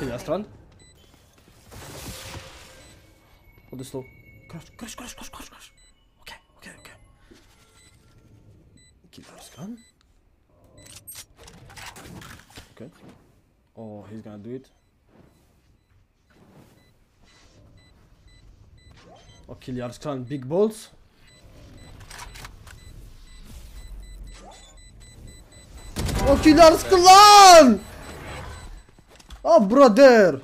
Okay, wer dran? Und ist low. Crash, crash, crash, crash, crash, crash. Okay, okay, okay. Keep that gun. Okay. Oh, he's gonna do it. Okay, oh, Yarskan, big balls. Okay, Lars Klan! Oh, brother!